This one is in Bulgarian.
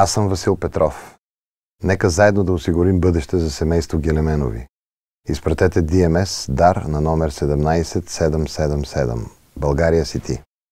Аз съм Васил Петров. Нека заедно да осигурим бъдеще за семейство Гелеменови. Изпратете DMS дар на номер 17777. България си ти.